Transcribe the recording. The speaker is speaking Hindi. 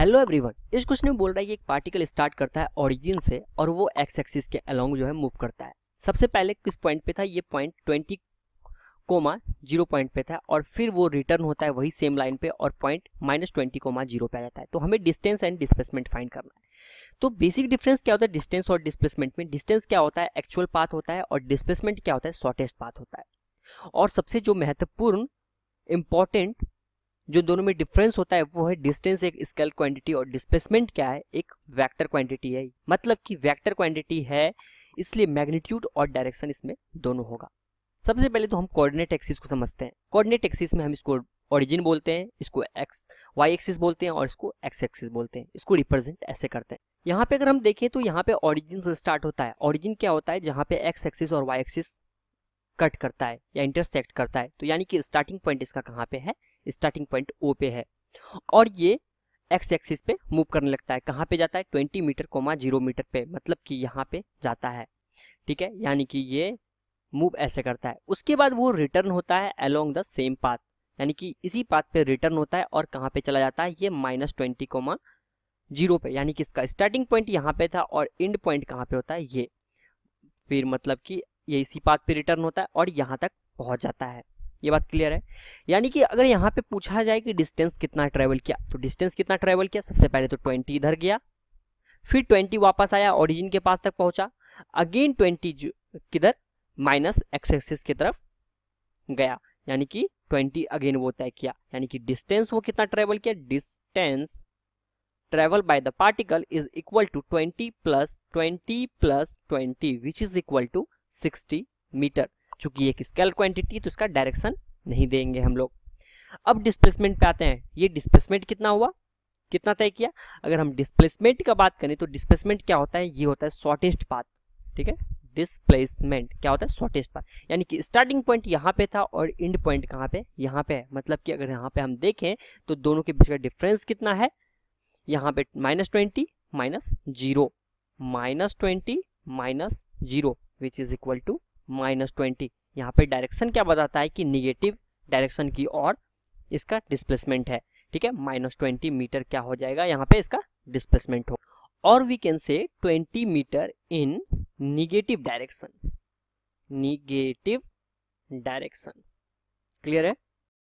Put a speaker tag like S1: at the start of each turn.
S1: हेलो एवरीवन इस क्वेश्चन में बोल रहा है कि एक पार्टिकल स्टार्ट करता है ओरिजिन से और वो एक्स एक्सिस के अलोंग जो है मूव करता है सबसे पहले किस पॉइंट पे था ये point twenty comma zero point पे था और फिर वो रिटर्न होता है वही सेम लाइन पे और point minus twenty comma zero पे आ जाता है तो हमें डिस्टेंस एंड डिस्प्लेसमेंट फाइंड करना है तो बेसिक डिफरेंस क्या होता है डिस्टेंस और डिस्प्लेसमेंट में डिस्टेंस क्या होता है एक्चुअल पाथ होता है और डिस्प्लेसमेंट क्या होता है शॉर्टेस्ट पाथ होता है और सबसे जो महत्वपूर्ण इंपॉर्टेंट जो दोनों में डिफरेंस होता है वो है डिस्टेंस एक स्केल क्वांटिटी और डिस्प्लेसमेंट क्या है एक वेक्टर क्वांटिटी है मतलब कि वेक्टर क्वांटिटी है इसलिए मैग्नीट्यूड और डायरेक्शन इसमें दोनों होगा सबसे पहले तो हम कोऑर्डिनेट एक्सिस को समझते हैं कोऑर्डिनेट एक्सिस में हम इसको ओरिजिन बोलते हैं इसको एक्स वाई एक्सिस बोलते हैं और इसको एक्स एक्सिस बोलते हैं इसको रिप्रेजेंट ऐसे करते हैं यहाँ पे अगर हम देखें तो यहाँ पे ओरिजिन से स्टार्ट होता है ओरिजिन क्या होता है जहाँ पे एक्स एक्सिस और वाई एक्सिस कट करता है या इंटरसेक्ट करता है तो यानी कि स्टार्टिंग पॉइंट इसका कहाँ पे है स्टार्टिंग पॉइंट ओ पे है और ये एक्स एक्सिस पे मूव करने लगता है कहाँ पे जाता है twenty metre comma zero metre पे मतलब कि यहाँ पे जाता है ठीक है यानी कि ये मूव ऐसे करता है उसके बाद वो रिटर्न होता है अलोंग द सेम पाथ यानी कि इसी पाथ पे रिटर्न होता है और कहाँ पे चला जाता है ये माइनस ट्वेंटी कोमा जीरो पे यानी कि इसका स्टार्टिंग पॉइंट यहाँ पे था और एंड पॉइंट कहाँ पे होता है ये फिर मतलब कि ये इसी पाथ पे रिटर्न होता है और यहाँ तक पहुँच जाता है ये बात क्लियर है यानी कि अगर यहाँ पे पूछा जाए कि डिस्टेंस कितना ट्रैवल किया तो डिस्टेंस कितना ट्रैवल किया सबसे पहले तो ट्वेंटी इधर गया फिर ट्वेंटी वापस आया ओरिजिन के पास तक पहुंचा अगेन ट्वेंटी किधर माइनस एक्स एक्सिस की तरफ गया यानी कि ट्वेंटी अगेन वो तय किया यानी कि डिस्टेंस वो कितना ट्रेवल किया distance travel by the particle is equal to twenty plus twenty plus twenty which is equal to sixty metre चूंकि एक स्केल क्वांटिटी तो इसका डायरेक्शन नहीं देंगे हम लोग अब डिस्प्लेसमेंट पे आते हैं ये डिस्प्लेसमेंट कितना हुआ कितना तय किया अगर हम डिस्प्लेसमेंट का बात करें तो डिस्प्लेसमेंट क्या होता है ये होता है शॉर्टेस्ट पाथ ठीक है डिस्प्लेसमेंट क्या होता है शॉर्टेस्ट पाथ यानी कि स्टार्टिंग पॉइंट यहाँ पे था और एंड पॉइंट कहाँ पे यहाँ पे है मतलब कि अगर यहाँ पे हम देखें तो दोनों के बीच का डिफरेंस कितना है यहाँ पे minus twenty minus zero minus twenty minus zero which is equal to minus twenty यहाँ पे डायरेक्शन क्या बताता है कि निगेटिव डायरेक्शन की ओर इसका डिस्प्लेसमेंट है ठीक है माइनस ट्वेंटी मीटर क्या हो जाएगा यहाँ पे इसका डिस्प्लेसमेंट हो और we can say twenty metre in negative direction negative direction clear है